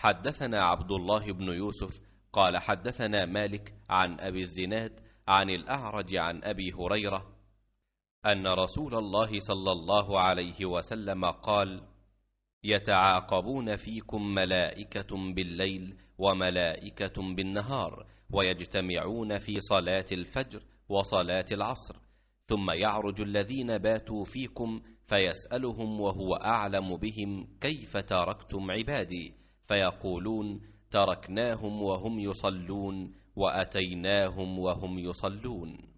حدثنا عبد الله بن يوسف قال حدثنا مالك عن أبي الزناد عن الأعرج عن أبي هريرة أن رسول الله صلى الله عليه وسلم قال يتعاقبون فيكم ملائكة بالليل وملائكة بالنهار ويجتمعون في صلاة الفجر وصلاة العصر ثم يعرج الذين باتوا فيكم فيسألهم وهو أعلم بهم كيف تركتم عبادي فيقولون تركناهم وهم يصلون واتيناهم وهم يصلون